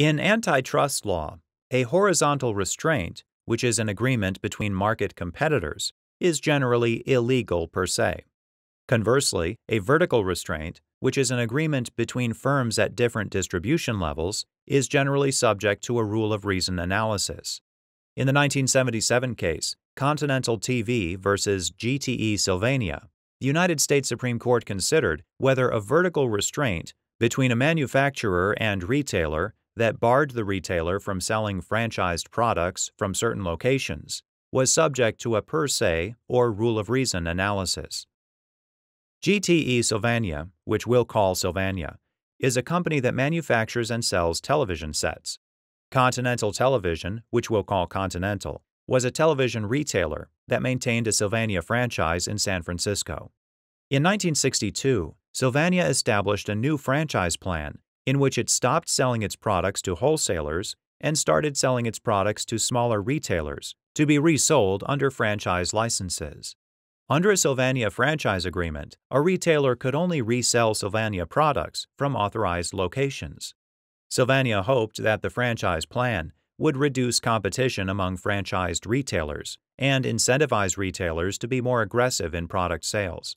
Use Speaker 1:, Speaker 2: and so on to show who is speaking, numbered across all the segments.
Speaker 1: In antitrust law, a horizontal restraint, which is an agreement between market competitors, is generally illegal per se. Conversely, a vertical restraint, which is an agreement between firms at different distribution levels, is generally subject to a rule of reason analysis. In the 1977 case, Continental TV versus GTE Sylvania, the United States Supreme Court considered whether a vertical restraint between a manufacturer and retailer that barred the retailer from selling franchised products from certain locations was subject to a per se or rule of reason analysis. GTE Sylvania, which we'll call Sylvania, is a company that manufactures and sells television sets. Continental Television, which we'll call Continental, was a television retailer that maintained a Sylvania franchise in San Francisco. In 1962, Sylvania established a new franchise plan in which it stopped selling its products to wholesalers and started selling its products to smaller retailers to be resold under franchise licenses. Under a Sylvania franchise agreement, a retailer could only resell Sylvania products from authorized locations. Sylvania hoped that the franchise plan would reduce competition among franchised retailers and incentivize retailers to be more aggressive in product sales.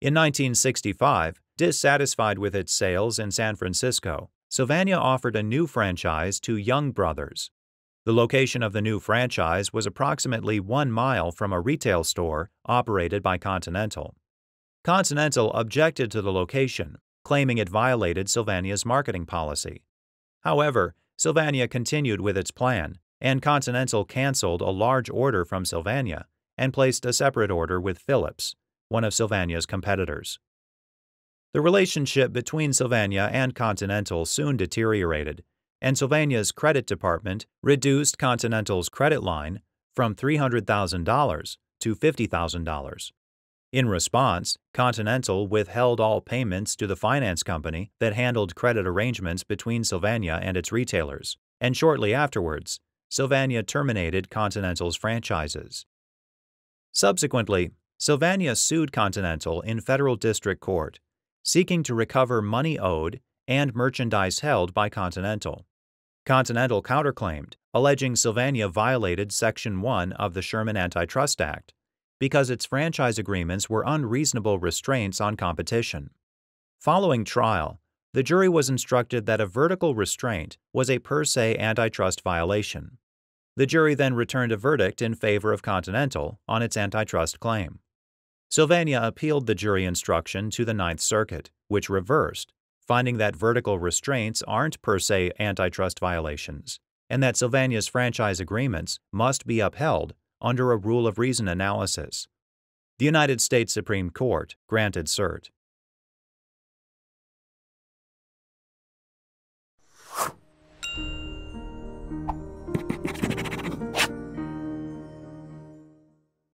Speaker 1: In 1965, Dissatisfied with its sales in San Francisco, Sylvania offered a new franchise to Young Brothers. The location of the new franchise was approximately one mile from a retail store operated by Continental. Continental objected to the location, claiming it violated Sylvania's marketing policy. However, Sylvania continued with its plan, and Continental canceled a large order from Sylvania and placed a separate order with Phillips, one of Sylvania's competitors. The relationship between Sylvania and Continental soon deteriorated, and Sylvania's credit department reduced Continental's credit line from $300,000 to $50,000. In response, Continental withheld all payments to the finance company that handled credit arrangements between Sylvania and its retailers, and shortly afterwards, Sylvania terminated Continental's franchises. Subsequently, Sylvania sued Continental in federal district court seeking to recover money owed and merchandise held by Continental. Continental counterclaimed, alleging Sylvania violated Section 1 of the Sherman Antitrust Act because its franchise agreements were unreasonable restraints on competition. Following trial, the jury was instructed that a vertical restraint was a per se antitrust violation. The jury then returned a verdict in favor of Continental on its antitrust claim. Sylvania appealed the jury instruction to the Ninth Circuit, which reversed, finding that vertical restraints aren't per se antitrust violations, and that Sylvania's franchise agreements must be upheld under a rule of reason analysis. The United States Supreme Court granted cert.